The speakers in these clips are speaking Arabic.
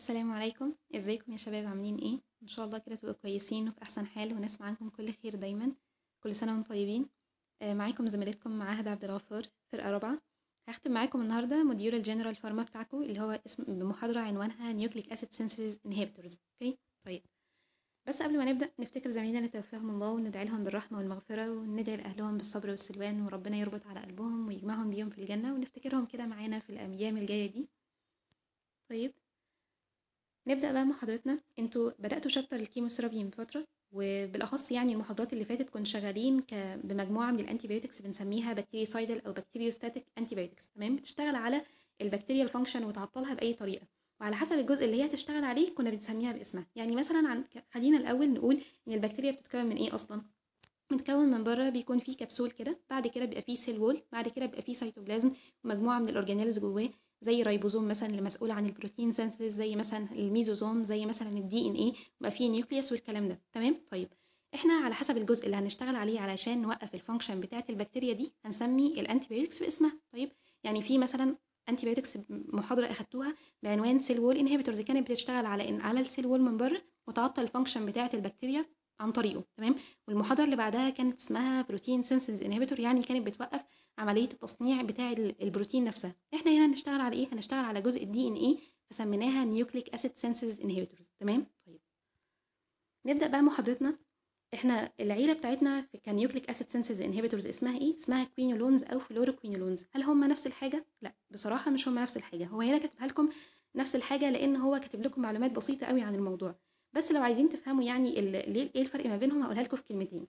السلام عليكم ازيكم يا شباب عاملين ايه ان شاء الله كده تبقوا كويسين وفي احسن حال ونسمع عنكم كل خير دايما كل سنه وانتم طيبين آه معاكم زميلتكم معاهد عبد الغفور فرقه رابعه هختم معاكم النهارده موديول الجنرال فارما بتاعكم اللي هو اسم بمحاضره عنوانها نيوكليك اسيد سينسيز انهبيتورز اوكي طيب بس قبل ما نبدا نفتكر زميلنا اللي توفاهم الله وندعي لهم بالرحمه والمغفره وندعي لاهلهم بالصبر والسلوان وربنا يربط على قلبهم ويجمعهم بيهم في الجنه ونفتكرهم كده معانا في الايام الجايه دي طيب نبدا بقى مع حضرتنا انتوا بداتوا شابتر الكيموثيرابي من فتره وبالاخص يعني المحاضرات اللي فاتت كنا شغالين ك... بمجموعه من الانتيبيوتكس بنسميها بكتيريسايدال او بكتيريوستاتيك انتيبيوتكس تمام بتشتغل على البكتيريا الفانكشن وتعطلها باي طريقه وعلى حسب الجزء اللي هي تشتغل عليه كنا بنسميها باسمها يعني مثلا عن... خلينا الاول نقول ان البكتيريا بتتكون من ايه اصلا متكون من بره بيكون فيه كبسول كده بعد كده بيبقى فيه سيل وول بعد كده بيبقى فيه سيتوبلازم ومجموعه من الاورجانيلز جواه زي الريبوزوم مثلا اللي مسؤول عن البروتين سنسز زي مثلا الميزوزوم زي مثلا الدي ان اي يبقى فيه نيوكليوس والكلام ده تمام طيب احنا على حسب الجزء اللي هنشتغل عليه علشان نوقف الفانكشن بتاعه البكتيريا دي هنسمي الانتيبيوتكس باسمها طيب يعني في مثلا انتيبيوتكس محاضره اخدتوها بعنوان سيل وول انهبيتورز كانت بتشتغل على ان على السيل وول من بره وتعطل الفانكشن بتاعه البكتيريا عن طريقه تمام والمحاضره اللي بعدها كانت اسمها بروتين سينسز انهبيتور يعني كانت بتوقف عمليه التصنيع بتاع البروتين نفسها احنا هنا هنشتغل على ايه هنشتغل على جزء الدي ان ايه فسميناها نيوكليك اسيد سينسز انهبيتورز تمام طيب نبدا بقى محاضرتنا احنا العيله بتاعتنا في كانيوكليك اسيد سينسز انهبيتورز اسمها ايه اسمها كوينولونز او فلوروكوينولونز هل هم نفس الحاجه لا بصراحه مش هم نفس الحاجه هو هنا كاتبها لكم نفس الحاجه لان هو كاتب لكم معلومات بسيطه قوي عن الموضوع بس لو عايزين تفهموا يعني ليه ايه الفرق ما بينهم هقولها لكم في كلمتين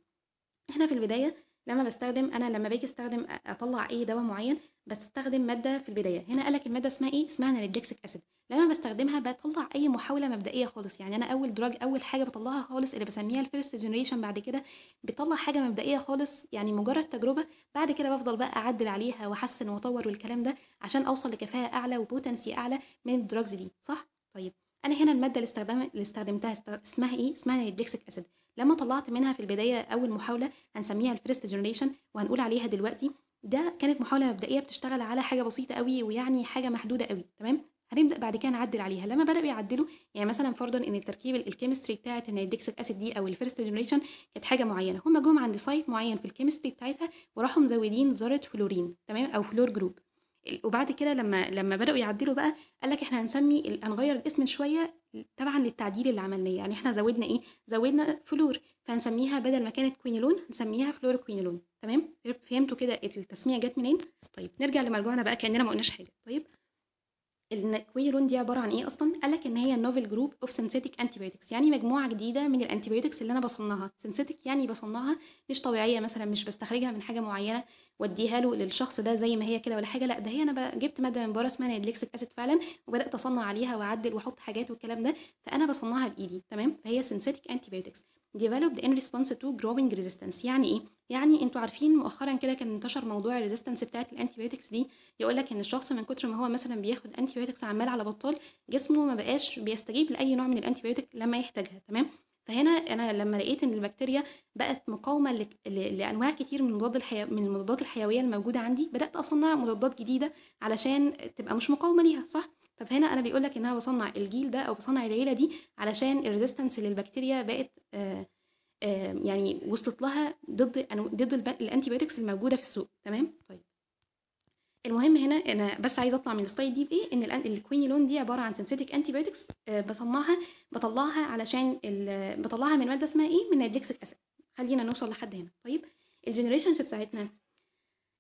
احنا في البدايه لما بستخدم انا لما باجي استخدم اطلع اي دواء معين بستخدم ماده في البدايه هنا قالك الماده اسمها ايه اسمها نالجيكسيك اسيد لما بستخدمها بطلع اي محاوله مبدئيه خالص يعني انا اول دراج اول حاجه بطلعها خالص اللي بسميها الفيرست جنريشن بعد كده بطلع حاجه مبدئيه خالص يعني مجرد تجربه بعد كده بفضل بقى اعدل عليها واحسن واطور والكلام ده عشان اوصل لكفاءه اعلى وبوتنسي اعلى من الدراجز دي صح طيب انا هنا الماده اللي, استخدم... اللي استخدمتها است... اسمها ايه اسمها نيتريكسيك اسيد لما طلعت منها في البدايه اول محاوله هنسميها الفيرست جنريشن وهنقول عليها دلوقتي ده كانت محاوله مبدئيه بتشتغل على حاجه بسيطه قوي ويعني حاجه محدوده قوي تمام هنبدا بعد كده نعدل عليها لما بداوا يعدلوا يعني مثلا فرضا ان التركيب الكيمستري بتاعه الديكسيك اسيد دي او الفيرست جنريشن كانت حاجه معينه هم جم عند سايت معين في الكيمستري بتاعتها وراحوا مزودين ذره فلورين تمام او فلور جروب وبعد كده لما لما بداوا يعدلوا بقى قال لك احنا هنسمي هنغير الاسم شويه طبعا للتعديل اللي عملناه يعني احنا زودنا ايه زودنا فلور فهنسميها بدل ما كانت كوينيلون هنسميها فلور كوينيلون تمام فهمتوا كده التسميه جت منين طيب نرجع لمرجوعنا بقى كاننا ما قلناش حاجه طيب الكويرون لون دي عبارة عن ايه اصلا قال لك ان هي نوفل جروب اوف سينثيتك انتيبيوتكس يعني مجموعة جديدة من الانتيبيوتكس اللي انا بصنعها سينثيتك يعني بصنعها مش طبيعية مثلا مش بستخرجها من حاجة معينة واديها له للشخص ده زي ما هي كده ولا حاجة لا ده هي انا جبت مادة من بره اسمها نيدليكسيك اسيد فعلا وبدأت اصنع عليها واعدل واحط حاجات والكلام ده فانا بصنعها بايدي تمام فهي سينثيتك انتيبيوتكس developed in response to growing resistance يعني ايه يعني انتوا عارفين مؤخرا كده كان انتشر موضوع الريزيستنس بتاعت الانتيبيوتكس دي يقول لك ان الشخص من كتر ما هو مثلا بياخد انتيبيوتكس عمال على بطال جسمه ما بقاش بيستجيب لاي نوع من الانتيبيوتك لما يحتاجها تمام فهنا انا لما لقيت ان البكتيريا بقت مقاومه لانواع كتير من مضاد الحيو... من المضادات الحيويه الموجوده عندي بدات اصنع مضادات جديده علشان تبقى مش مقاومه ليها صح فهنا انا بيقول لك ان انا بصنع الجيل ده او بصنع العيله دي علشان الريزيستنس للبكتيريا بقت آه، آه، يعني وصلت لها ضد ضد الانتيبيوتكس الموجوده في السوق تمام طيب المهم هنا انا بس عايزه اطلع من السلايد دي بايه ان الكوينيلون دي عباره عن سينثيتك انتيبيوتكس بايوتكس بصنعها بطلعها علشان بطلعها من ماده اسمها ايه من الدكسيك اسيد خلينا نوصل لحد هنا طيب الجنريشن بتاعتنا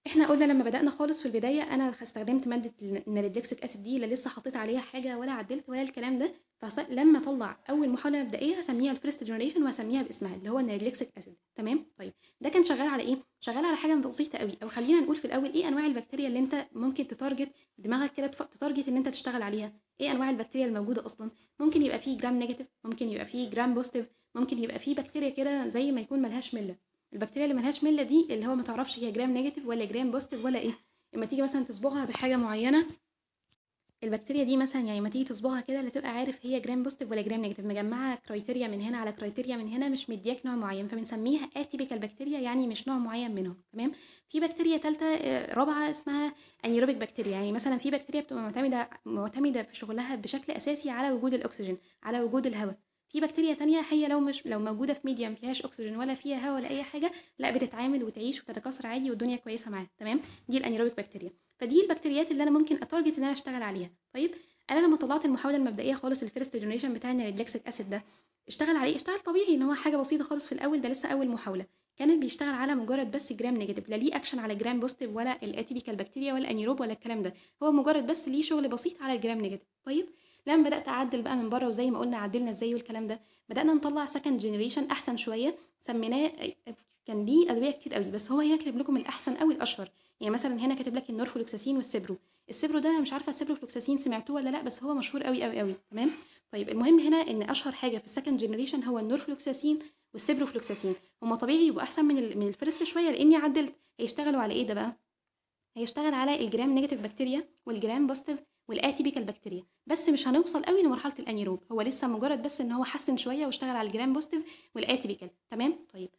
احنا قلنا لما بدأنا خالص في البداية انا استخدمت مادة النالدلكسيك اسيد دي لا لسه حطيت عليها حاجة ولا عدلت ولا الكلام ده فلما اطلع اول محاولة مبدئية هسميها الفيرست جنريشن وهسميها باسمها اللي هو النالدلكسيك اسيد تمام طيب ده كان شغال على ايه شغال على حاجة بسيطة قوي او خلينا نقول في الاول ايه انواع البكتيريا اللي انت ممكن تتارجت دماغك كده تتارجت ان انت تشتغل عليها ايه انواع البكتيريا الموجودة اصلا ممكن يبقى فيه جرام نيجاتيف ممكن يبقى فيه جرام بوزيتيف ممكن يبقى فيه بكتيريا كده زي ما يكون ملهاش مله البكتيريا اللي ملهاش مله دي اللي هو ما تعرفش هي جرام نيجاتيف ولا جرام بوزيتيف ولا ايه اما تيجي مثلا تصبغها بحاجه معينه البكتيريا دي مثلا يعني ما تيجي تصبغها كده اللي تبقى عارف هي جرام بوزيتيف ولا جرام نيجاتيف مجمعه كرايتيريا من هنا على كرايتيريا من هنا مش مدياك نوع معين فبنسميها اتيبيكال بكتيريا يعني مش نوع معين منهم تمام في بكتيريا ثالثه آه، رابعه اسمها انيروبيك بكتيريا يعني مثلا في بكتيريا بتبقى معتمده معتمده في شغلها بشكل اساسي على وجود الاكسجين على وجود الهواء في بكتيريا تانية هي لو مش لو موجوده في ميديم فيهاش اكسجين ولا فيها هواء ولا اي حاجه لا بتتعامل وتعيش وتتكاثر عادي والدنيا كويسه معاها تمام دي الانيروبيك بكتيريا فدي البكتيريات اللي انا ممكن اتارجت ان انا اشتغل عليها طيب انا لما طلعت المحاوله المبدئيه خالص الفيرست جنريشن بتاع الريدلكسيك اسيد ده اشتغل عليه اشتغل طبيعي ان هو حاجه بسيطه خالص في الاول ده لسه اول محاوله كانت بيشتغل على مجرد بس جرام نيجاتيف لا ليه اكشن على جرام بوزيتيف ولا الاتيبيكال بكتيريا ولا انيروب ولا الكلام ده هو مجرد بس ليه شغل بسيط على الجرام نيجاتيف طيب لما بدات اعدل بقى من بره وزي ما قلنا عدلنا ازاي والكلام ده بدانا نطلع سكند جنريشن احسن شويه سميناه كان ليه ادويه كتير قوي بس هو هنا كاتب لكم الاحسن قوي الاشهر يعني مثلا هنا كاتب لك النورفلوكساسين والسبرو السبرو ده مش عارفه السبروفلوكساسين سمعتوه ولا لا بس هو مشهور قوي قوي قوي تمام طيب المهم هنا ان اشهر حاجه في السكند جنريشن هو النورفلوكساسين والسبروفلوكساسين هما طبيعي يبقوا احسن من من الفيرست شويه لاني عدلت هيشتغلوا على ايه ده بقى هيشتغل على الجرام نيجاتيف بكتيريا والجرام بوزيتيف والاتيبيكال بكتيريا البكتيريا بس مش هنوصل قوي لمرحله الانيروب هو لسه مجرد بس ان هو حسن شويه واشتغل على الجرام بوزيتيف والاتيبيكال تمام طيب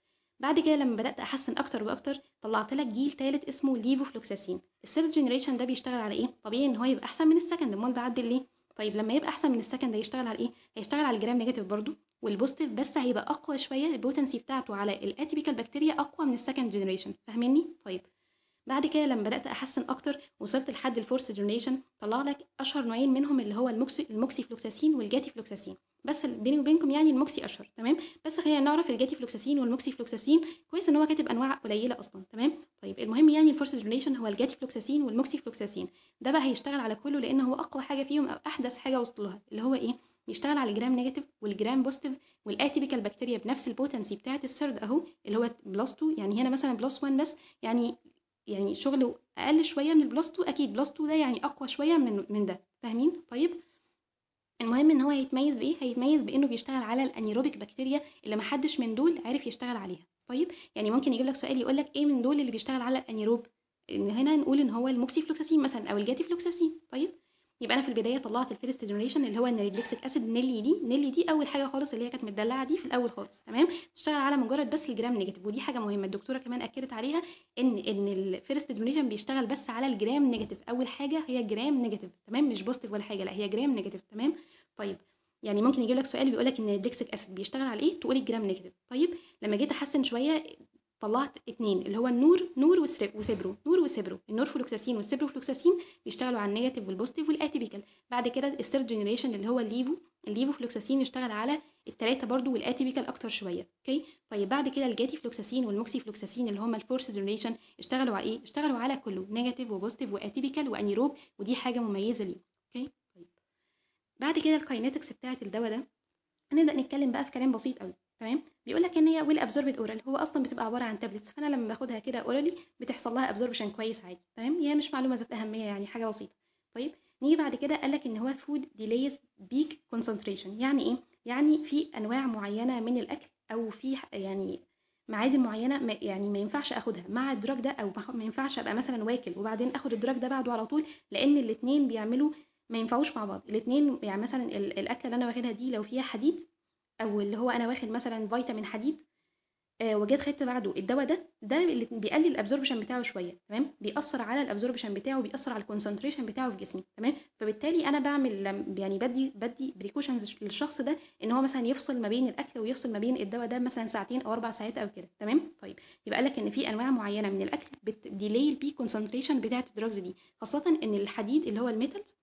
بعد كده لما بدات احسن اكتر واكتر طلعت لك جيل ثالث اسمه ليفوفلوكساسين الثيرد جنريشن ده بيشتغل على ايه طبيعي ان هو يبقى احسن من السكند امال بعدل ليه طيب لما يبقى احسن من السكند هيشتغل على ايه هيشتغل على الجرام نيجاتيف برضو والبوستيف بس هيبقى اقوى شويه البوتنسي بتاعته على الاتيبيكال بكتيريا اقوى من السكند جنريشن فاهميني طيب بعد كده لما بدات احسن اكتر وصلت لحد الفورس دونيشن طلع لك اشهر نوعين منهم اللي هو الموكسي الموكسي فلوكساسين والجاتي فلوكساسين بس بيني وبينكم يعني الموكسي اشهر تمام بس خلينا نعرف الجاتي فلوكساسين والموكسي فلوكساسين كويس ان هو كاتب انواع قليله اصلا تمام طيب المهم يعني الفورس دونيشن هو الجاتي فلوكساسين والموكسي فلوكساسين ده بقى هيشتغل على كله لان هو اقوى حاجه فيهم او احدث حاجه وصل لها اللي هو ايه بيشتغل على الجرام نيجاتيف والجرام بوزيتيف والاتيبيكال بكتيريا بنفس البوتنسي بتاعه السرد اهو اللي هو بلس 2 يعني هنا مثلا بلس 1 بس يعني يعني شغله اقل شويه من البلس 2 اكيد بلس 2 ده يعني اقوى شويه من من ده فاهمين طيب المهم ان هو هيتميز بايه هيتميز بانه بيشتغل على الانيروبيك بكتيريا اللي محدش من دول عارف يشتغل عليها طيب يعني ممكن يجيب لك سؤال يقول لك ايه من دول اللي بيشتغل على الانيروب ان هنا نقول ان هو الموكسيفلوكساسين مثلا او الجاتيفلوكساسين طيب يبقى انا في البدايه طلعت الفيرست جنريشن اللي هو النيريدلكسيك اسيد نيلي دي نيلي دي اول حاجه خالص اللي هي كانت متدلعه دي في الاول خالص تمام بتشتغل على مجرد بس الجرام نيجاتيف ودي حاجه مهمه الدكتوره كمان اكدت عليها ان ان الفيرست جنريشن بيشتغل بس على الجرام نيجاتيف اول حاجه هي جرام نيجاتيف تمام مش بوزيتيف ولا حاجه لا هي جرام نيجاتيف تمام طيب يعني ممكن يجيب لك سؤال بيقول لك ان الديكسيك اسيد بيشتغل على ايه تقولي الجرام نيجاتيف طيب لما جيت احسن شويه طلعت اتنين اللي هو النور نور وسبرو نور وسبرو النور فلوكساسين والسبرو فلوكساسين بيشتغلوا على النيجاتيف والبوزيتيف والاتيبيكال بعد كده الثيرد جنريشن اللي هو الليفو الليفو فلوكساسين يشتغل على التلاتة برضو والاتيبيكال اكتر شويه اوكي طيب بعد كده الجاتي فلوكساسين والموكسي فلوكساسين اللي هما الفورث جنريشن اشتغلوا على ايه اشتغلوا على كله نيجاتيف وبوزيتيف واتيبيكال وانيروب ودي حاجه مميزه ليه اوكي طيب بعد كده الكاينتكس بتاعه الدواء ده هنبدا نتكلم بقى في كلام بسيط قوي تمام بيقول لك ان هي ويل ابزوربت اورال هو اصلا بتبقى عباره عن تابلتس فانا لما باخدها كده اورالي بتحصل لها ابزوربشن كويس عادي تمام هي مش معلومه ذات اهميه يعني حاجه بسيطه طيب نيجي بعد كده قال لك ان هو فود ديليز بيك كونسنتريشن يعني ايه يعني في انواع معينه من الاكل او في يعني معادن معينه ما يعني ما ينفعش اخدها مع الدراج ده او ما ينفعش ابقى مثلا واكل وبعدين اخد الدراج ده بعده على طول لان الاثنين بيعملوا ما ينفعوش مع بعض الاثنين يعني مثلا الاكله اللي انا واخدها دي لو فيها حديد او اللي هو انا واخد مثلا فيتامين حديد آه وجيت خدت بعده الدواء ده ده اللي بيقلل الابزوربشن بتاعه شويه تمام بيأثر على الابزوربشن بتاعه بيأثر على الكونسنتريشن بتاعه في جسمي تمام فبالتالي انا بعمل يعني بدي بدي بريكوشنز للشخص ده ان هو مثلا يفصل ما بين الاكل ويفصل ما بين الدواء ده مثلا ساعتين او اربع ساعات او كده تمام طيب يبقى لك ان في انواع معينه من الاكل بتديلي البي كونسنتريشن بتاعه الدراجز دي خاصه ان الحديد اللي هو الميتالز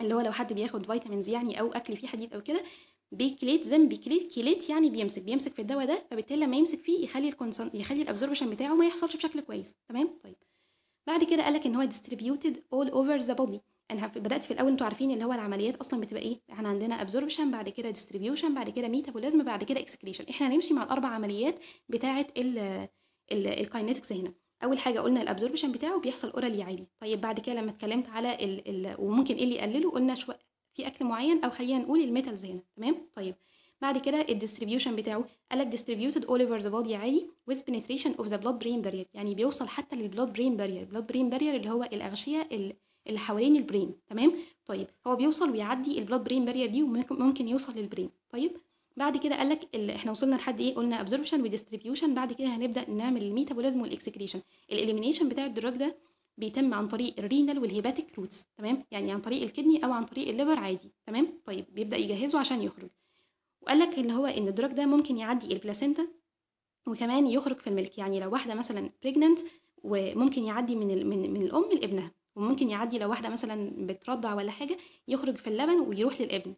اللي هو لو حد بياخد فيتامينز يعني او اكل فيه حديد او كده بيكليت زم بيكليت كليت يعني بيمسك بيمسك في الدواء ده فبالتالي لما يمسك فيه يخلي الكونسن يخلي الابزوربشن بتاعه ما يحصلش بشكل كويس تمام طيب بعد كده قالك ان هو ديستريبيوتد اول اوفر ذا بودي انا بدات في الاول انتوا عارفين اللي هو العمليات اصلا بتبقى ايه احنا عندنا ابزوربشن بعد كده ديستريبيوشن بعد كده ميتابوليزم بعد كده اكسكريشن احنا هنمشي مع الاربع عمليات بتاعه الكاينيتكس هنا اول حاجه قلنا الابزوربشن بتاعه بيحصل اورالي عادي طيب بعد كده لما اتكلمت على ال ال وممكن ايه اللي يقلله قلنا شو في اكل معين او خلينا نقول الميتالز هنا تمام طيب بعد كده الديستريبيوشن بتاعه قال لك ديستريبيوتد اول اوفر ذا بودي عادي ويز بنتريشن اوف ذا بلود برين بارير يعني بيوصل حتى للبلود برين بارير البلود برين بارير اللي هو الاغشيه اللي حوالين البرين تمام طيب هو بيوصل ويعدي البلود برين بارير دي وممكن يوصل للبرين طيب بعد كده قال لك احنا وصلنا لحد ايه قلنا ابزوربشن وديستريبيوشن بعد كده هنبدا نعمل الميتابوليزم والاكسكريشن الاليمينيشن بتاع الدراج ده بيتم عن طريق الرينال والهيباتيك روتس تمام يعني عن طريق الكدني او عن طريق الليفر عادي تمام طيب بيبدا يجهزه عشان يخرج وقال لك اللي هو ان الدراج ده ممكن يعدي البلاسينتا وكمان يخرج في الملك يعني لو واحده مثلا بريجننت وممكن يعدي من من, من الام لابنها وممكن يعدي لو واحده مثلا بترضع ولا حاجه يخرج في اللبن ويروح للابن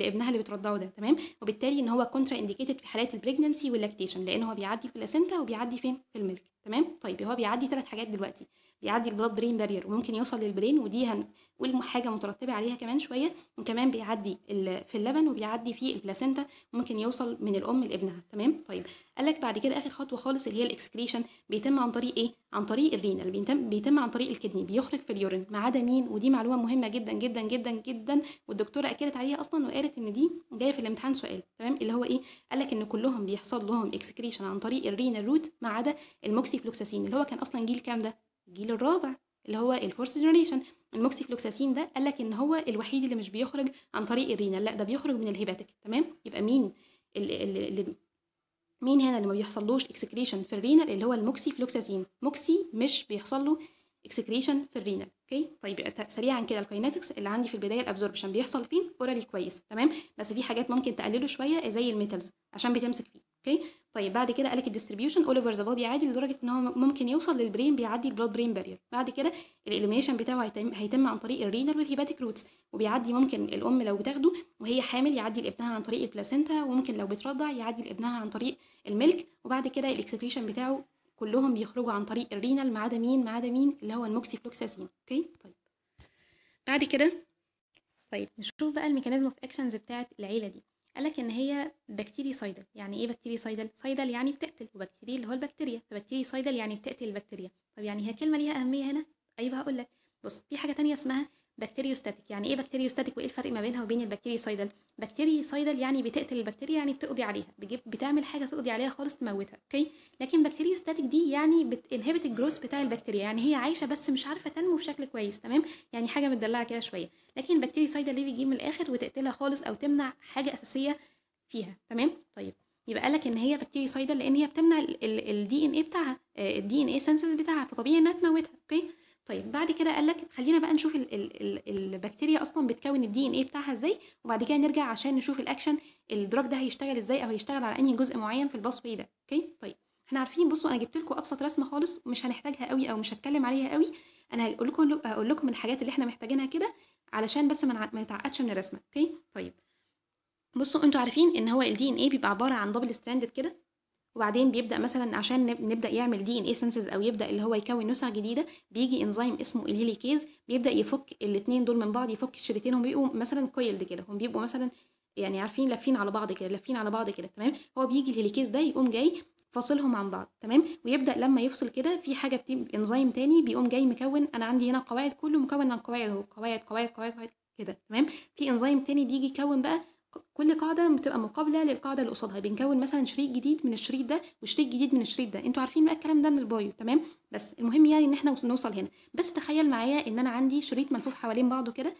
لابنها اللي بترضعه ده تمام وبالتالي ان هو كونترا انديكيتد في حالات البريجننسي واللاكتيشن لان هو بيعدي في البلاسينتا وبيعدي فين في الملك تمام طيب هو بيعدي ثلاث حاجات دلوقتي بيعدي البلاد برين بارير وممكن يوصل للبرين ودي هنقول حاجه مترتبه عليها كمان شويه وكمان بيعدي في اللبن وبيعدي في البلاسينتا ممكن يوصل من الام لابنها تمام طيب قال لك بعد كده اخر خطوه خالص اللي هي الاكسكريشن بيتم عن طريق ايه عن طريق الرينال بيتم بيتم عن طريق الكدني بيخرج في اليورين ما عدا مين ودي معلومه مهمه جدا جدا جدا جدا والدكتوره اكدت عليها اصلا وقالت ان دي جايه في الامتحان سؤال تمام اللي هو ايه قال لك ان كلهم بيحصل لهم اكسكريشن عن طريق الرينال روت ما عدا الموكسيفلوكساسين اللي هو كان اصلا جيل كام ده الجيل الرابع اللي هو الفورث جنريشن فلوكساسين ده قال لك ان هو الوحيد اللي مش بيخرج عن طريق الرينال لا ده بيخرج من الهيباتيك تمام يبقى مين اللي, اللي مين هنا اللي ما بيحصلوش اكسكريشن في الرينال اللي هو الموكسي فلوكساسين موكسي مش بيحصل له اكسكريشن في الرينال اوكي طيب سريعا كده الكايناتكس اللي عندي في البدايه الابزوربشن بيحصل فين اورالي كويس تمام بس في حاجات ممكن تقلله شويه زي الميتالز عشان بتمسك فيه اوكي طيب بعد كده قالك الديستريبيوشن اول اوفر ذا بودي عادي لدرجه ان هو ممكن يوصل للبرين بيعدي البلود برين بارير بعد كده الاليميشن بتاعه هيتم, هيتم عن طريق الرينال والهيباتيك روتس وبيعدي ممكن الام لو بتاخده وهي حامل يعدي لابنها عن طريق البلاسينتا وممكن لو بترضع يعدي لابنها عن طريق الملك وبعد كده الاكسكريشن بتاعه كلهم بيخرجوا عن طريق الرينال ما عدا مين ما عدا مين اللي هو الموكسي فلوكساسين اوكي طيب بعد كده طيب نشوف بقى الميكانيزم اوف اكشنز بتاعه العيله دي قالك ان هي بكتيري سايدل يعني ايه بكتيري سايدل سايدل يعني بتقتل وبكتيري اللي هو البكتيريا فبكتيري سايدل يعني بتقتل البكتيريا طب يعني هي كلمه ليها اهميه هنا ايوه هقول لك بص في حاجه تانية اسمها بكتيريوستاتيك يعني ايه بكتيريوستاتيك وايه الفرق ما بينها وبين بكتيري سايدل يعني بتقتل البكتيريا يعني بتقضي عليها بتجيب بتعمل حاجه تقضي عليها خالص تموتها اوكي لكن بكتيريوستاتيك دي يعني بتنهبت الجروث بتاع البكتيريا يعني هي عايشه بس مش عارفه تنمو بشكل كويس تمام يعني حاجه متدلعه كده شويه لكن سايدل دي بتجيب من الاخر وتقتلها خالص او تمنع حاجه اساسيه فيها تمام طيب يبقى قالك ان هي سايدل لان هي بتمنع الدي ان ايه بتاعها الدي ان ايه سنسز بتاعها فطبيعي انها تموتها اوكي طيب بعد كده قال لك خلينا بقى نشوف ال ال ال البكتيريا اصلا بتكون الدي ان ايه بتاعها ازاي وبعد كده نرجع عشان نشوف الاكشن الدراج ده هيشتغل ازاي او هيشتغل على انهي جزء معين في الباسوي ده اوكي طيب احنا عارفين بصوا انا جبت لكم ابسط رسمه خالص مش هنحتاجها قوي او مش هتكلم عليها قوي انا هقول لكم هقول لكم الحاجات اللي احنا محتاجينها كده علشان بس ما نتعقدش من الرسمه اوكي طيب بصوا انتوا عارفين ان هو الدي ان ايه بيبقى عباره عن دبل ستراندد كده وبعدين بيبدا مثلا عشان نبدا يعمل دي ان اي سنسز او يبدا اللي هو يكون نسخ جديده بيجي انزيم اسمه الهيليكيز بيبدا يفك الاثنين دول من بعض يفك الشريطين هم بيبقوا مثلا كويلد كده هم بيبقوا مثلا يعني عارفين لافين على بعض كده لافين على بعض كده تمام هو بيجي الهيليكيز ده يقوم جاي فاصلهم عن بعض تمام ويبدا لما يفصل كده في حاجه بتبقى انزيم تاني بيقوم جاي مكون انا عندي هنا قواعد كله مكون من قواعد اهو قواعد قواعد قواعد, قواعد كده تمام في انزيم تاني بيجي يكون بقى كل قاعده بتبقى مقابله للقاعده اللي قصادها بنكون مثلا شريط جديد من الشريط ده وشريط جديد من الشريط ده انتوا عارفين بقى الكلام ده من البايو تمام بس المهم يعني ان احنا نوصل هنا بس تخيل معايا ان انا عندي شريط ملفوف حوالين بعضه كده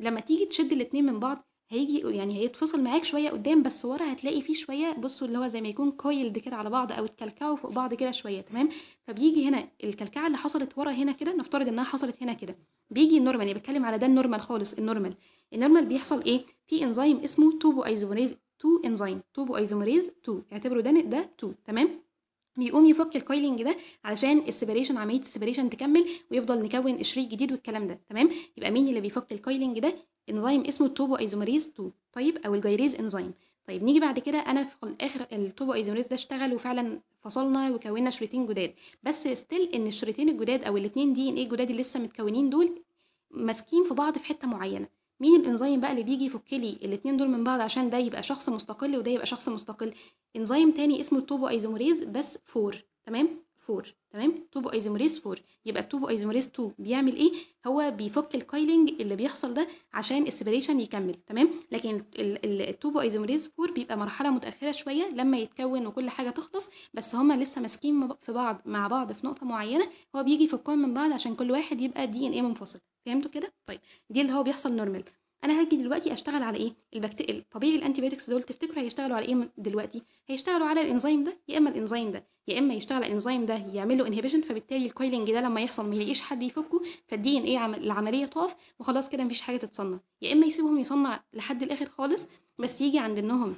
لما تيجي تشد الاثنين من بعض هيجي يعني هيتفصل معاك شويه قدام بس ورا هتلاقي فيه شويه بصوا اللي هو زي ما يكون كويلد كده على بعض او اتكلكعوا فوق بعض كده شويه تمام فبيجي هنا الكلكعه اللي حصلت ورا هنا كده نفترض انها حصلت هنا كده بيجي النورمال يعني بتكلم على ده النورمال خالص النورمال النورمال بيحصل ايه في انزيم اسمه توبو ايزومريز 2 انزيم توبو ايزومريز 2 اعتبروا ده ده 2 تمام بيقوم يفك الكويلينج ده علشان السيبريشن عمليه السيبريشن تكمل ويفضل نكون شريط جديد والكلام ده تمام يبقى مين اللي بيفك الكويلينج ده انزيم اسمه التوبو ايزوميريز 2 طيب او الجيريز انزيم طيب نيجي بعد كده انا في الاخر التوبو ايزوميريز ده اشتغل وفعلا فصلنا وكونا شريطين جداد بس ستيل ان الشريطين الجداد او الاثنين دي ان ايه الجداد اللي لسه متكونين دول ماسكين في بعض في حته معينه مين الانزيم بقى اللي بيجي يفك لي الاثنين دول من بعض عشان ده يبقى شخص مستقل وده يبقى شخص مستقل انزيم تاني اسمه التوبو ايزوموريز بس 4 تمام 4 تمام توبو ايزوموريز 4 يبقى التوبو ايزوموريز 2 بيعمل ايه هو بيفك الكايلنج اللي بيحصل ده عشان السبريشن يكمل تمام لكن التوبو ايزوموريز 4 بيبقى مرحله متاخره شويه لما يتكون وكل حاجه تخلص بس هما لسه ماسكين في بعض مع بعض في نقطه معينه هو بيجي يفكهم من بعض عشان كل واحد يبقى دي ان ايه منفصل فهمتوا كده طيب دي اللي هو بيحصل نورمال انا هاجي دلوقتي اشتغل على ايه البكتيريا طبيعي الانتيبيوتكس دول تفتكروا هيشتغلوا على ايه دلوقتي هيشتغلوا على الانزيم ده يا اما الانزيم ده يا اما يشتغل الانزيم ده يعمل له انهبيشن فبالتالي الكويلنج ده لما يحصل ما يلاقيش حد يفكه فالدي ان ايه العمليه تقف وخلاص كده مفيش حاجه تتصنع يا اما يسيبهم يصنع لحد الاخر خالص بس يجي عند انهم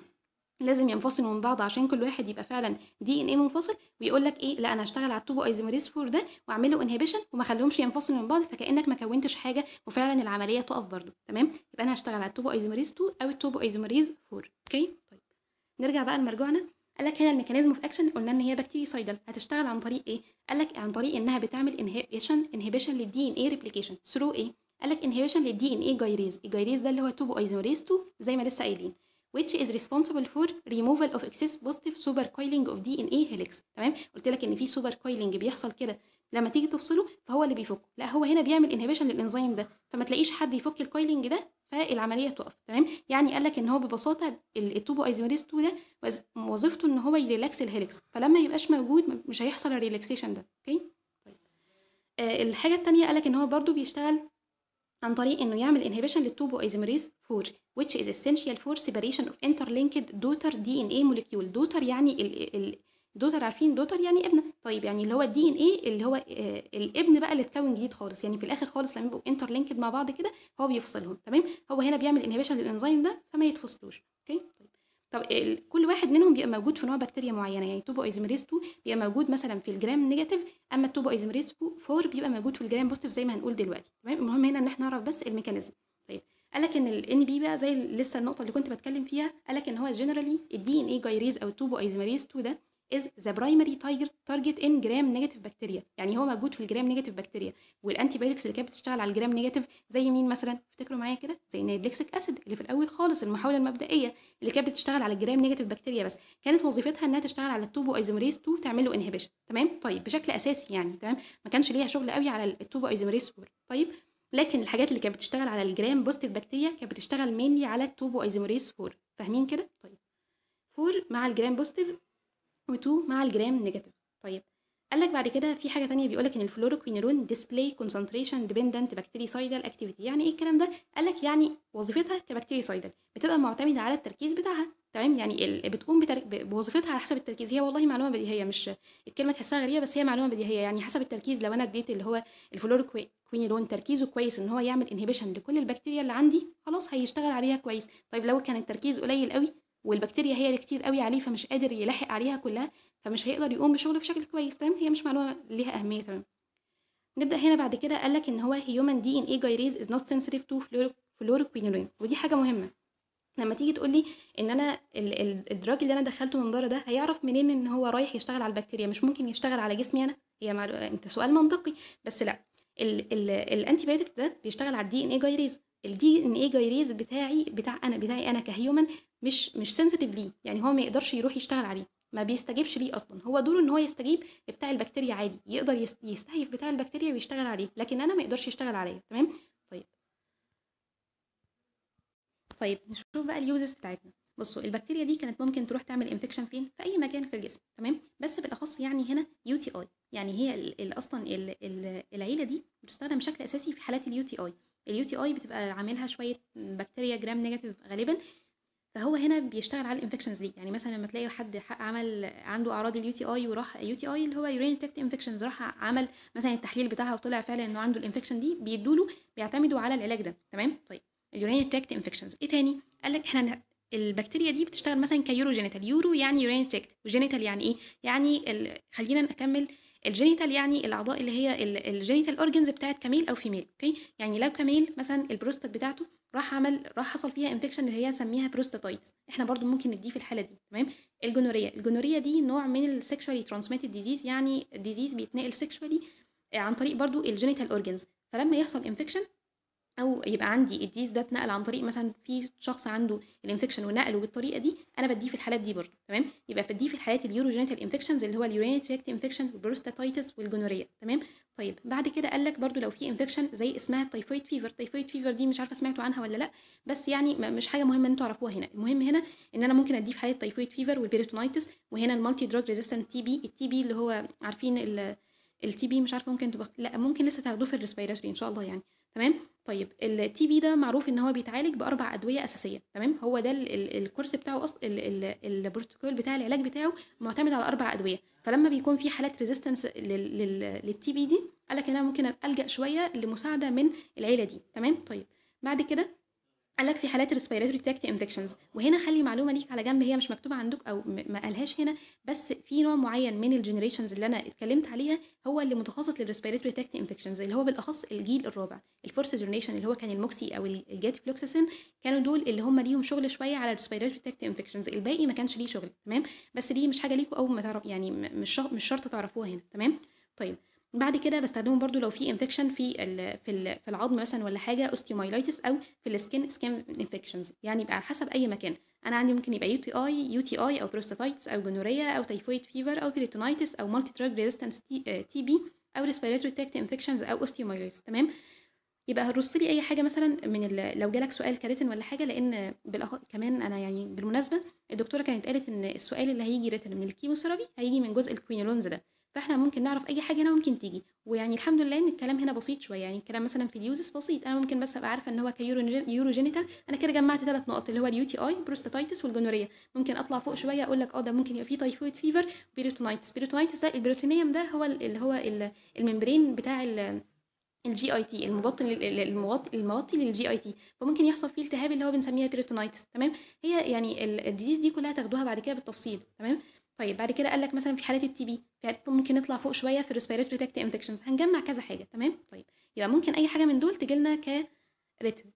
لازم ينفصلوا من بعض عشان كل واحد يبقى فعلا دي ان ايه منفصل ويقول لك ايه لا انا هشتغل على التوبو ايزوميريز 4 ده واعمل له انهبيشن وما اخليهمش ينفصلوا من بعض فكانك ما كونتش حاجه وفعلا العمليه تقف برده تمام يبقى انا هشتغل على التوبو ايزوميريز 2 او التوبو ايزوميريز 4 اوكي طيب نرجع بقى لمرجوعنا قال لك هنا الميكانيزم اوف اكشن قلنا ان هي بكتيريا سايدل هتشتغل عن طريق ايه قال لك عن طريق انها بتعمل انهبيشن انهبيشن للدي ان اي ريبليكيشن ثرو ايه قال لك انهبيشن للدي ان اي جايريز الجايريز ده اللي هو التوبو ايزوميريز 2 زي ما لسه قايلين which is responsible for removal of excess positive super coiling of DNA helix تمام قلت لك ان في سوبر كويلنج بيحصل كده لما تيجي تفصله فهو اللي بيفكه لا هو هنا بيعمل انهبيشن للانزيم ده فما تلاقيش حد يفك الكويلنج ده فالعمليه تقف تمام يعني قال لك ان هو ببساطه التوبو ايزوميريز 2 ده وظيفته ان هو يريلاكس الهيلكس فلما يبقاش موجود مش هيحصل الريلاكسيشن ده اوكي طيب آه الحاجه الثانيه قال لك ان هو برده بيشتغل عن طريق انه يعمل انهبيشن للتوبو ايزمريز 4 which is essential for separation of interlinked daughter DNA molecule daughter يعني ال ال دوتر عارفين دوتر يعني ابنه طيب يعني اللي هو الدي ان ايه اللي هو آه الابن بقى اللي اتكون جديد خالص يعني في الاخر خالص لما يبقوا انترلينكد مع بعض كده هو بيفصلهم تمام هو هنا بيعمل انهبيشن للانزيم ده فما يتفصلوش اوكي طب كل واحد منهم بيبقى موجود في نوع بكتيريا معينه يعني توبو ايزميريز 2 بيبقى موجود مثلا في الجرام نيجاتيف اما التوبو ايزميريز 4 بيبقى موجود في الجرام بوزيتيف زي ما هنقول دلوقتي تمام المهم هنا ان احنا نعرف بس الميكانيزم طيب قال لك ان الان بي بقى زي لسه النقطه اللي كنت بتكلم فيها قال لك ان هو جنرالي الدي ان اي جايريز او التوبو ايزميريز 2 ده is the primary target in gram negative bacteria يعني هو موجود في الجرام نيجاتيف بكتيريا والانتي بايوتكس اللي كانت بتشتغل على الجرام نيجاتيف زي مين مثلا افتكروا معايا كده زي النيدليكسيك اسيد اللي في الاول خالص المحاوله المبدئيه اللي كانت بتشتغل على الجرام نيجاتيف بكتيريا بس كانت وظيفتها انها تشتغل على التوبو ايزوميريز 2 تعمل له انهبيشن تمام طيب بشكل اساسي يعني تمام ما كانش ليها شغل قوي على التوبو ايزوميريز 4 طيب لكن الحاجات اللي كانت بتشتغل على الجرام بوزيتيف بكتيريا كانت بتشتغل مينلي على التوبو ايزوميريز 4 فاهمين كده طيب 4 مع الجرام بوزيتيف و2 مع الجرام نيجاتيف طيب قال لك بعد كده في حاجه تانية بيقول لك ان الفلوروكوينيرون ديسبلاي كونسنتريشن ديبندنت بكتيريسايدال اكتيفيتي يعني ايه الكلام ده قال لك يعني وظيفتها كبكتيريسايدال بتبقى معتمده على التركيز بتاعها تمام يعني بتقوم بوظيفتها على حسب التركيز هي والله معلومه بديهيه مش الكلمه تحسها غريبه بس هي معلومه بديهيه يعني حسب التركيز لو انا اديت اللي هو الفلوروكوينيرون تركيزه كويس ان هو يعمل انهبيشن لكل البكتيريا اللي عندي خلاص هيشتغل عليها كويس طيب لو كان التركيز قليل قوي والبكتيريا هي اللي كتير قوي عليه فمش قادر يلاحق عليها كلها فمش هيقدر يقوم بشغله بشكل كويس تمام هي مش معلومه ليها اهميه تمام نبدا هنا بعد كده قال لك ان هو هيومن دي ان اي جايريز از نوت سنسيتيف تو فلوروكوينولين ودي حاجه مهمه لما تيجي تقول لي ان انا الدراج اللي انا دخلته من بره ده هيعرف منين ان هو رايح يشتغل على البكتيريا مش ممكن يشتغل على جسمي انا هي معلومة. انت سؤال منطقي بس لا الانتي بايوتيك ده بيشتغل على الدي ان اي جايريز الدي ان اي جايريز بتاعي بتاع انا بتاعي انا كهيومن مش مش سنسيتيف ليه يعني هو ما يقدرش يروح يشتغل عليه ما بيستجيبش ليه اصلا هو دوره ان هو يستجيب لبتاع البكتيريا عادي يقدر يستهيف بتاع البكتيريا ويشتغل عليه لكن انا ما يقدرش يشتغل عليا تمام طيب طيب نشوف بقى اليوزز بتاعتنا بصوا البكتيريا دي كانت ممكن تروح تعمل انفكشن فين في اي مكان في الجسم تمام بس بالاخص يعني هنا يو تي اي يعني هي الـ الـ اصلا الـ العيله دي بتستخدم بشكل اساسي في حالات اليو تي اي اليو تي اي بتبقى عاملها شويه بكتيريا جرام نيجاتيف غالبا فهو هنا بيشتغل على الانفكشنز دي يعني مثلا لما تلاقي حد عمل عنده اعراض اليو تي اي وراح يو تي اي اللي هو يورين تكت انفكشنز راح عمل مثلا التحليل بتاعها وطلع فعلا انه عنده الانفكشن دي بيدوله بيعتمدوا على العلاج ده تمام طيب اليورين تكت انفكشنز ايه تاني قال لك احنا البكتيريا دي بتشتغل مثلا كيورو جينيتال يورو يعني يورين تكت وجينيتال يعني ايه يعني خلينا نكمل الجينيتال يعني الاعضاء اللي هي الجينيتال اورجنز بتاعت كميل او فيميل اوكي يعني لو كميل مثلا البروستات بتاعته راح عمل راح حصل فيها انفكشن اللي هي سميها بروستاتايتس احنا برضو ممكن نديه في الحاله دي تمام الجونوريا الجونوريا دي نوع من السكشوالي ترانسميتد ديزيز يعني ديزيز بيتنقل سكشوالي آه، عن طريق برضو الجينيتال اورجنز فلما يحصل انفكشن او يبقى عندي الديز ده اتنقل عن طريق مثلا في شخص عنده الانفكشن ونقله بالطريقه دي انا بديه في الحالات دي برضه تمام يبقى بديه في الحالات اليوروجينيتال انفكشنز اللي هو اليورينري تراكت انفكشن والبروستاتيتس والجونوريا تمام طيب بعد كده قال لك برضه لو في انفكشن زي اسمها التيفويد فيفر تيفويد فيفر دي مش عارفه سمعتوا عنها ولا لا بس يعني مش حاجه مهمه انتوا تعرفوها هنا المهم هنا ان انا ممكن اديه في حاله التيفويد فيفر والبيريتونايتس وهنا المالتي دراج ريزيستنت تي بي التي بي اللي هو عارفين التي بي مش عارفه ممكن تبقى لا ممكن لسه تاخدوه في الريسبيراتوري ان شاء الله يعني تمام طيب التي بي ده معروف ان هو بيتعالج باربع ادويه اساسيه تمام هو ده الكورس بتاعه اصلا البروتوكول بتاع العلاج بتاعه معتمد على اربع ادويه فلما بيكون في حالات ريزيستنس للتي بي دي قال لك انا ممكن الجا شويه لمساعده من العيله دي تمام طيب بعد كده قال لك في حالات الريسبيراتوري تراكت انفكشنز وهنا خلي معلومه ليك على جنب هي مش مكتوبه عندك او ما قالهاش هنا بس في نوع معين من الجنريشنز اللي انا اتكلمت عليها هو اللي متخصص للريسبيراتوري تراكت انفكشنز اللي هو بالاخص الجيل الرابع الفورس جنريشن اللي هو كان الموكسي او الجيت فلوكسسين كانوا دول اللي هم ليهم شغل شويه على الريسبيراتوري تراكت انفكشنز الباقي ما كانش ليه شغل تمام بس دي مش حاجه ليكوا او ما تعرف يعني مش مش شرط تعرفوها هنا تمام طيب بعد كده بستخدمه برضو لو في انفكشن في في في العظم مثلا ولا حاجه اوستيومايلايتس او في السكن سكن انفكشنز يعني يبقى على حسب اي مكان انا عندي ممكن يبقى يو تي اي يو تي اي او بروستاتايتس او جنوريا او تيفويد فيفر او بيريتونايتس او مالتي دراج ريزيستنس تي بي او ريسبيراتوري تراكت انفكشنز او اوستيومايلايتس تمام يبقى هرص لي اي حاجه مثلا من لو جالك سؤال كاريتن ولا حاجه لان بالأخ... كمان انا يعني بالمناسبه الدكتوره كانت قالت ان السؤال اللي هيجي ريتن من الكيموثيرابي هيجي من جزء الكوينولونز ده فاحنا ممكن نعرف اي حاجه هنا ممكن تيجي ويعني الحمد لله ان الكلام هنا بسيط شويه يعني الكلام مثلا في اليوزس بسيط انا ممكن بس ابقى عارفه ان هو كيوروجينيتال انا كده جمعت ثلاث نقط اللي هو تي اي بروستاتايتس والجونوريا ممكن اطلع فوق شويه اقول لك اه ده ممكن يبقى فيه تايفويد فيفر بيروتونايتس بيروتونايتس ده البروتينيوم ده هو اللي هو الممبرين بتاع الجي اي تي المبطن المغطي للجي اي تي فممكن يحصل فيه التهاب اللي هو بنسميها بيروتونايتس تمام هي يعني الديزيز دي كلها تاخدوها بعد كده بالتفصيل تمام طيب بعد كده قال لك مثلا في حالات التي بي في حالات ممكن نطلع فوق شويه في الريسبيريتوري تاكت انفكشنز هنجمع كذا حاجه تمام طيب يبقى ممكن اي حاجه من دول تجي لنا كريتن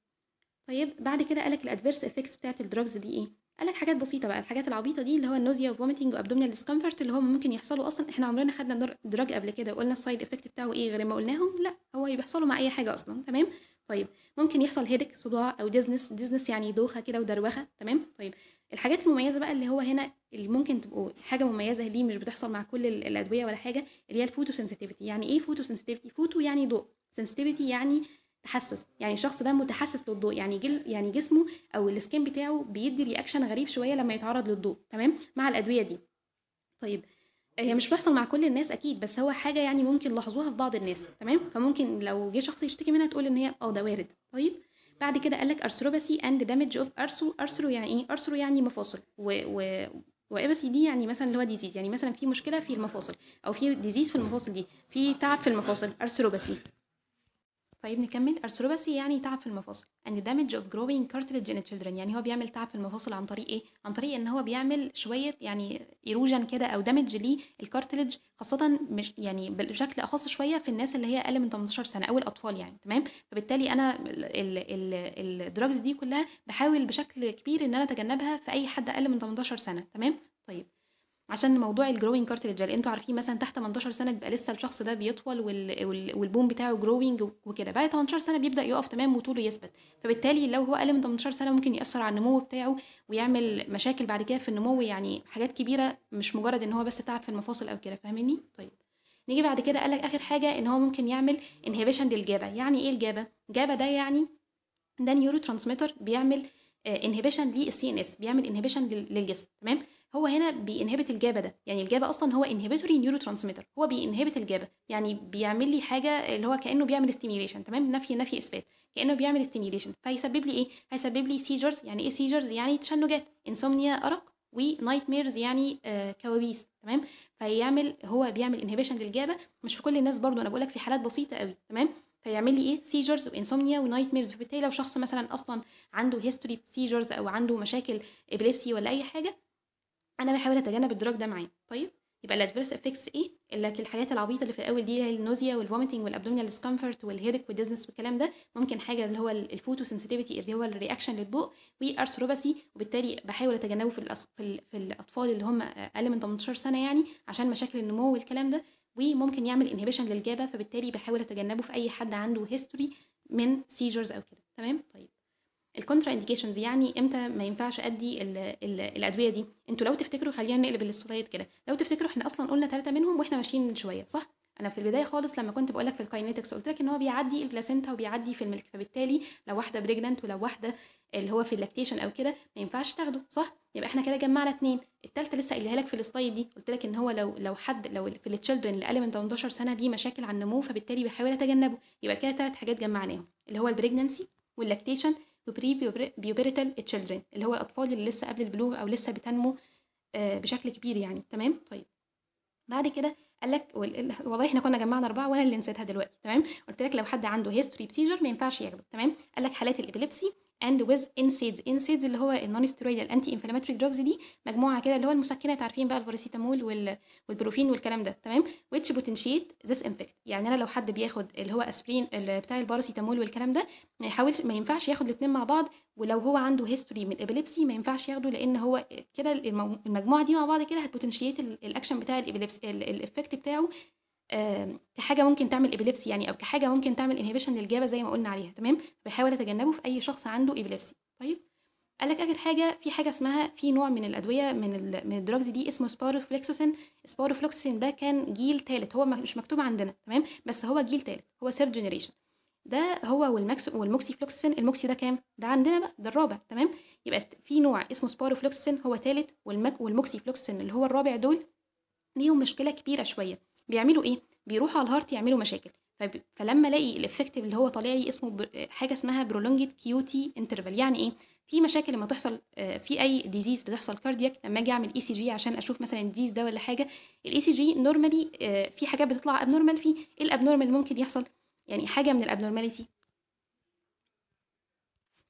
طيب بعد كده قال لك الادفيرس افكتس بتاعه الدراجز دي ايه قال لك حاجات بسيطه بقى الحاجات العبيطه دي اللي هو النوزيا وفوميتنج وابدومينال ديسكمفورت اللي هو ممكن يحصلوا اصلا احنا عمرنا خدنا دراج قبل كده وقلنا السايد افكت بتاعه ايه غير ما قلناهم لا هو بيحصلوا مع اي حاجه اصلا تمام طيب ممكن يحصل هيدك صداع او ديزنس ديزنس يعني دوخه كده ودروخه تمام طيب الحاجات المميزه بقى اللي هو هنا اللي ممكن تبقوا حاجه مميزه ليه مش بتحصل مع كل الادويه ولا حاجه اللي هي الفوتو سنسيتيفيتي يعني ايه فوتو سنسيتيفيتي فوتو يعني ضوء سنسيتيفيتي يعني تحسس يعني الشخص ده متحسس للضوء يعني جل يعني جسمه او السكين بتاعه بيدي رياكشن غريب شويه لما يتعرض للضوء تمام مع الادويه دي طيب هي مش بتحصل مع كل الناس اكيد بس هو حاجه يعني ممكن لاحظوها في بعض الناس تمام فممكن لو جه شخص يشتكي منها تقول ان هي اه ده وارد طيب بعد كده قال لك ارثروباسي اند دامج اوف ارثرو ارثرو يعني ايه ارثرو يعني مفاصل و, و وإبسي دي يعني مثلا اللي هو ديزيز يعني مثلا في مشكله في المفاصل او في ديزيز في المفاصل دي في تعب في المفاصل ارثروباسي طيب نكمل ارثروباسي يعني تعب في المفاصل and damage of growing cartilage in children يعني هو بيعمل تعب في المفاصل عن طريق ايه عن طريق ان هو بيعمل شويه يعني ايروجن كده او دامج للكارتلج خاصه مش يعني بشكل اخص شويه في الناس اللي هي اقل من 18 سنه او الاطفال يعني تمام فبالتالي انا الدراجز دي كلها بحاول بشكل كبير ان انا اتجنبها في اي حد اقل من 18 سنه تمام طيب عشان موضوع الجروينج كارتريدج اللي انتوا عارفين مثلا تحت 18 سنه بيبقى لسه الشخص ده بيطول وال... وال... والبوم بتاعه جروينج وكده بعد 18 سنه بيبدا يقف تمام وطوله يثبت فبالتالي لو هو اقل من 18 سنه ممكن ياثر على النمو بتاعه ويعمل مشاكل بعد كده في النمو يعني حاجات كبيره مش مجرد ان هو بس تعب في المفاصل او كده فاهمني طيب نيجي بعد كده قال لك اخر حاجه ان هو ممكن يعمل انهبيشن للجابا يعني ايه الجابا جابا ده يعني ده نيورو ترانسميتر بيعمل انهبيشن للسي ان اس بيعمل انهبيشن للجسم تمام هو هنا بينهبت الجابه ده يعني الجابه اصلا هو انهبيتوري نيورو ترانسميتر هو بينهبت الجابه يعني بيعمل لي حاجه اللي هو كانه بيعمل ستيميليشن تمام نفي نفي اثبات كانه بيعمل ستيميليشن فهيسبب لي ايه هيسبب لي سيجرز يعني ايه سيجرز يعني تشنجات انسومنيا ارق ونايت ميرز يعني آه كوابيس تمام فيعمل هو بيعمل انهبيشن للجابه مش في كل الناس برضو انا بقول لك في حالات بسيطه قوي تمام فيعمل لي ايه سيجرز وانسومنيا ونايت ميرز فبالتالي لو شخص مثلا اصلا عنده هيستوري سيجرز او عنده مشاكل ابليبسي ولا اي حاجه انا بحاول اتجنب الدراج ده معاه طيب يبقى الادفيرس افكتس ايه اللي الحاجات العبيطه اللي في الاول دي النوزيا والفوميتنج والابدومينال ديسكمفورت والهيدك والديزنس والكلام ده ممكن حاجه اللي هو الفوتو سنسيتيفيتي اللي هو الرياكشن للضوء وارثروباسي وبالتالي بحاول اتجنبه في في, في الاطفال اللي هم اقل من 18 سنه يعني عشان مشاكل النمو والكلام ده وممكن يعمل انهبيشن للجابه فبالتالي بحاول اتجنبه في اي حد عنده هيستوري من سيجرز او كده تمام طيب الكونترا انديكيشنز يعني امتى ما ينفعش ادي الـ الـ الادويه دي انتوا لو تفتكروا خلينا نقلب السلايد كده لو تفتكروا احنا اصلا قلنا ثلاثه منهم واحنا ماشيين من شويه صح انا في البدايه خالص لما كنت بقول لك في الكاينيتكس قلت لك ان هو بيعدي البلاسينتا وبيعدي في الملك فبالتالي لو واحده بريجننت ولو واحده اللي هو في اللاكتيشن او كده ما ينفعش تاخده صح يبقى احنا كده جمعنا اتنين الثالثه لسه قايلها لك في السلايد دي قلت لك ان هو لو لو حد لو في التشيلدرن اللي اقل من 18 سنه ليه مشاكل على النمو فبالتالي بيحاول يتجنبه يبقى كده ثلاث حاجات جمعناهم اللي هو البريجننسي واللاكتيشن to pre-pubertal children اللي هو الأطفال اللي لسه قبل البلوغ أو لسه بتنمو آه، بشكل كبير يعني تمام طيب بعد كده قال لك والله احنا كنا جمعنا اربعه وانا اللي نسيتها دلوقتي تمام قلت لك لو حد عنده هيستوري بسيجر ما ينفعش ياخده تمام قال لك حالات الابيليبسي اند ويز انسيدز انسيدز اللي هو النون ستيرويدال انتي انفلاماتوري دراجز دي مجموعه كده اللي هو المسكنات عارفين بقى الباراسيتامول وال... والبروفين والكلام ده تمام ويتش بوتنشيت ذس انفكت يعني انا لو حد بياخد اللي هو اسبرين بتاع الباراسيتامول والكلام ده ما يحاولش ما ينفعش ياخد الاثنين مع بعض ولو هو عنده هيستوري من ابيليبسي ما ينفعش ياخده لان هو كده المجموعه دي مع بعض كده هتبوتنشيت الاكشن بتاع الابيليبسي الايفكت بتاعه كحاجه ممكن تعمل ابيليبسي يعني او كحاجه ممكن تعمل انهبيشن للجابه زي ما قلنا عليها تمام بحاول اتجنبه في اي شخص عنده ابيليبسي طيب قال لك اخر حاجه في حاجه اسمها في نوع من الادويه من الـ من الدراجز دي اسمه سباروفلوكسوسين سباروفلوكسوسين ده كان جيل ثالث هو مش مكتوب عندنا تمام بس هو جيل ثالث هو ثيرد جينيريشن ده هو والماكس والموكسي فلوكسين الموكسي ده كام ده عندنا بقى ده الرابع تمام يبقى في نوع اسمه سباروفلوكسين هو ثالث والمك والموكسي فلوكسين اللي هو الرابع دول ليهم مشكله كبيره شويه بيعملوا ايه بيروحوا على الهارت يعملوا مشاكل فلما الاقي الافكت اللي هو طالع لي اسمه حاجه اسمها برولونجت كيوتي انترفال يعني ايه في مشاكل لما تحصل آه، في اي ديزيز بتحصل كاردياك لما اجي اعمل اي سي جي عشان اشوف مثلا ديز ده ولا حاجه الاي سي جي نورمالي في حاجات بتطلع ابنورمال فيه ايه الابنورمال ممكن يحصل يعني حاجه من الابنورماليتي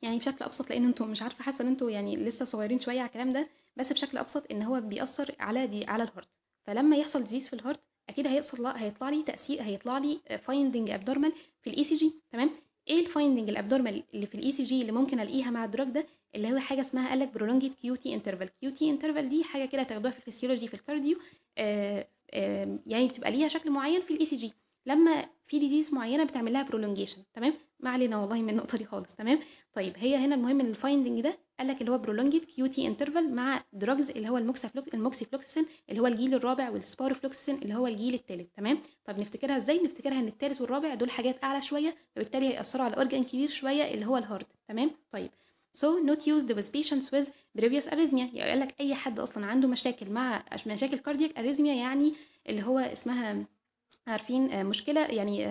يعني بشكل ابسط لان انتم مش عارفه حاسه ان انتم يعني لسه صغيرين شويه على الكلام ده بس بشكل ابسط ان هو بيأثر على دي على الهارت فلما يحصل ديزيز في الهارت اكيد هيحصل لا هيطلع لي تاثير هيطلع لي فايندنج ابدورمال في الاي سي e جي تمام ايه الفايندنج الابدورمال اللي في الاي سي e جي اللي ممكن الاقيها مع الدراج ده اللي هو حاجه اسمها قالك برولونجيت كيو تي انترفال كيو تي انترفال دي حاجه كده تاخدوها في الفسيولوجي في الكارديو آه آه يعني بتبقى ليها شكل معين في الاي سي e جي لما في ديزيز معينه بتعمل لها برولونجيشن تمام ما علينا والله من النقطه دي خالص تمام طيب هي هنا المهم ان الفايندنج ده قال لك اللي هو برولونجد كيو تي انترفال مع دراجز اللي هو الموكسافلوكس الموكسيفلوكسين اللي هو الجيل الرابع والسباروفلوكسين اللي هو الجيل الثالث تمام طب نفتكرها ازاي نفتكرها ان الثالث والرابع دول حاجات اعلى شويه فبالتالي هياثروا على اورجان كبير شويه اللي هو الهارت تمام طيب so not used with patients with previous arrhythmia يعني قال لك اي حد اصلا عنده مشاكل مع مشاكل كاردياك اريزميا يعني اللي هو اسمها عارفين آه، مشكله يعني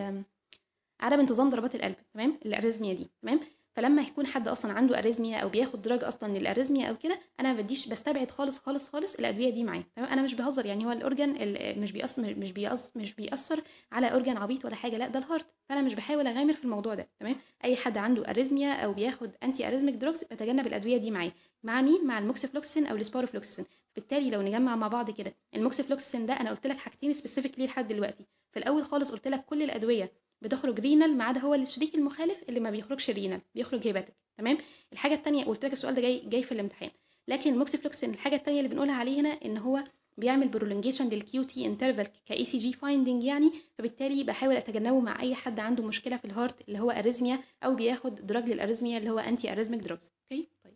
عدم انتظام ضربات القلب تمام الاريزميا دي تمام فلما يكون حد اصلا عنده اريزميا او بياخد دراج اصلا للاريزميا او كده انا ما بديش بستبعد خالص خالص خالص الادويه دي معاه تمام انا مش بهزر يعني هو الاورجن آه، مش بيأثر مش بيأثر مش بيأثر على اورجن عبيط ولا حاجه لا ده الهارت فانا مش بحاول اغامر في الموضوع ده تمام اي حد عنده اريزميا او بياخد انتي اريزميك دراجز بتجنب الادويه دي معاه مع مين مع الموكسيفلوكسين او السباروفلوكسين بالتالي لو نجمع مع بعض كده الموكسيفلوكسين ده انا قلت لك حاجتين سبيسيفيكلي لحد دلوقتي في الاول خالص قلت لك كل الادويه بتخرج رينال ما عدا هو الشريك المخالف اللي ما بيخرجش رينال بيخرج هيباتيك تمام الحاجه الثانيه قلت لك السؤال ده جاي جاي في الامتحان لكن الموكسيفلوكسين الحاجه الثانيه اللي بنقولها عليه هنا ان هو بيعمل برولونجيشن للكيو تي انترفال كاي سي جي فايندنج يعني فبالتالي بحاول اتجنبه مع اي حد عنده مشكله في الهارت اللي هو اريزميا او بياخد دراج للاريزميا اللي هو انتي اريزميك دراجز اوكي طيب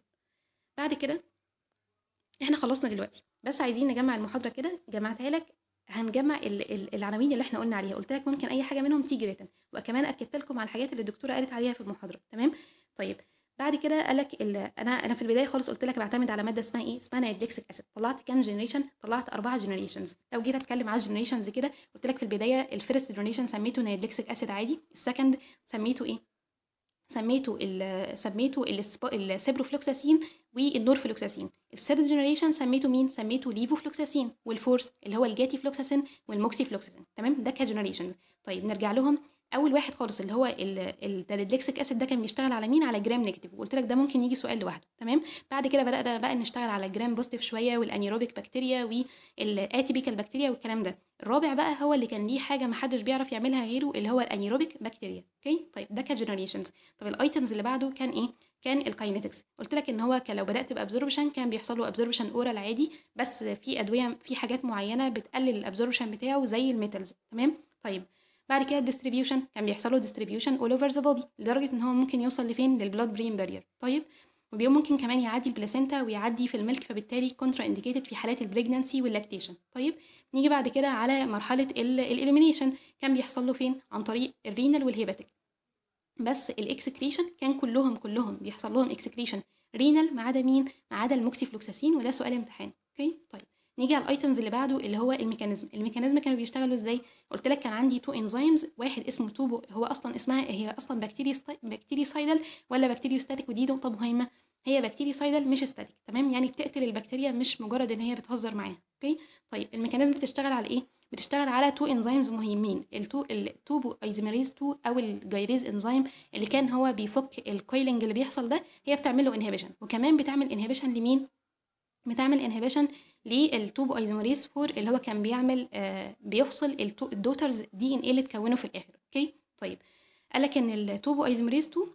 بعد كده احنا خلصنا دلوقتي بس عايزين نجمع المحاضره كده جمعتها لك هنجمع العناوين اللي احنا قلنا عليها قلت لك ممكن اي حاجه منهم تيجي ريتن وكمان اكدت لكم على الحاجات اللي الدكتوره قالت عليها في المحاضره تمام طيب بعد كده قال لك انا انا في البدايه خالص قلت لك بعتمد على ماده اسمها ايه اسمها نايتريكسيك اسيد طلعت كام جنريشن طلعت اربعه جنريشنز لو جيت اتكلم على الجنريشنز كده قلت لك في البدايه الفيرست جنريشن سميته نايتريكسيك اسيد عادي السكند سميته ايه سميته الـ سميته السيبروفلوكساسين والنورفلوكساسين الثيرد جنريشن سميته مين سميته ليفوفلوكساسين والفورس اللي هو الجاتي فلوكساسين والموكسي فلوكساسين تمام ده كجنريشنز طيب نرجع لهم اول واحد خالص اللي هو التريدلكسيك اسيد ده كان بيشتغل على مين على جرام نيجاتيف وقلت لك ده ممكن يجي سؤال لوحده تمام بعد كده بدانا بقى نشتغل على جرام بوزيتيف شويه والانيروبيك بكتيريا والاتيبيكال بكتيريا والكلام ده الرابع بقى هو اللي كان ليه حاجه محدش بيعرف يعملها غيره اللي هو الانيروبيك بكتيريا اوكي طيب ده كجنريشنز طب الايتمز اللي بعده كان ايه كان الكاينتكس قلت لك ان هو لو بدات بابزوربشن كان بيحصل له ابزوربشن اورال عادي بس في ادويه في حاجات معينه بتقلل الابزوربشن بتاعه زي الميتالز تمام طيب بعد كده الديستريبيوشن كان بيحصل له ديستريبيوشن اول اوفر ذا بودي لدرجه ان هو ممكن يوصل لفين للبلاد برين بارير طيب وبيوم ممكن كمان يعدي البلاسينتا ويعدي في الملك فبالتالي كونترا انديكيتد في حالات البريجنانسي واللاكتيشن طيب نيجي بعد كده على مرحله الاليمينيشن كان بيحصل له فين عن طريق الرينال والهيباتيك بس الاكسكريشن كان كلهم كلهم بيحصل لهم اكسكريشن رينال ما عدا مين ما عدا الموكسيفلوكساسين وده سؤال امتحان اوكي طيب نيجي على الايتمز اللي بعده اللي هو الميكانيزم الميكانيزم كانوا بيشتغلوا ازاي قلت لك كان عندي تو انزيمز واحد اسمه توبو هو اصلا اسمها هي اصلا بكتيريا بكتيريا سايدل ولا بكتيريا ستاتيك ودي نقطه مهمه هي بكتيريا سايدل مش ستاتيك تمام يعني بتقتل البكتيريا مش مجرد ان هي بتهزر معاها اوكي طيب الميكانيزم بتشتغل على ايه بتشتغل على تو انزيمز مهمين التو التوبو ايزيميريز 2 او الجايريز انزيم اللي كان هو بيفك الكويلنج اللي بيحصل ده هي بتعمل له انهبيشن وكمان بتعمل انهبيشن لمين بتعمل انهبيشن للتوب ايزوميريز 4 اللي هو كان بيعمل آه، بيفصل الدوترز دي ان ايه اللي اتكونوا في الاخر اوكي طيب قال لك ان التوبو ايزوميريز 2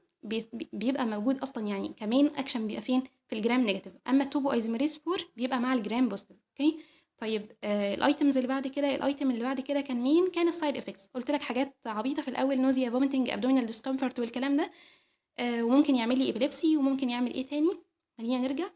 بيبقى موجود اصلا يعني كمين اكشن بيبقى فين في الجرام نيجاتيف اما التوبو ايزوميريز 4 بيبقى مع الجرام بوزيتيف اوكي طيب آه الايتمز اللي بعد كده الايتم اللي بعد كده كان مين كان السايد افكتس قلت لك حاجات عبيطه في الاول نوزيا فوميتنج ابدومينال ديسكمفورت والكلام ده آه وممكن يعمل لي ابيليبسي وممكن يعمل ايه تاني خلينا نرجع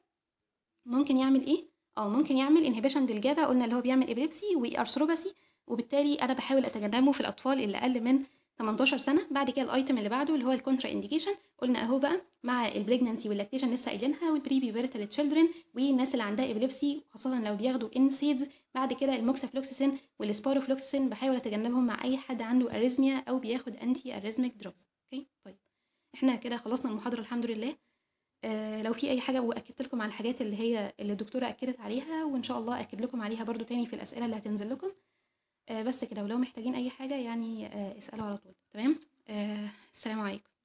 ممكن يعمل ايه اه ممكن يعمل انهبيشن للجابا قلنا اللي هو بيعمل ابيبسي وارثروباسي وبالتالي انا بحاول اتجنبه في الاطفال اللي اقل من 18 سنه بعد كده الايتم اللي بعده اللي هو الكونترا انديكيشن قلنا اهو بقى مع البريجننسي واللاكتيشن لسه قايلينها والبريبي بيبرتال تشيلدرن والناس اللي عندها ابليبسي خاصه لو بياخدوا انسيدز بعد كده الموكسفلوكسسين والسباروفلوكسيسين بحاول اتجنبهم مع اي حد عنده اريزميا او بياخد انتي اريزميك دروبس اوكي طيب احنا كده خلصنا المحاضره الحمد لله آه، لو في اي حاجه واكدت لكم على الحاجات اللي هي اللي الدكتوره اكدت عليها وان شاء الله اكد لكم عليها برضو تاني في الاسئله اللي هتنزل لكم آه، بس كده ولو محتاجين اي حاجه يعني آه، اسالوا على طول تمام السلام عليكم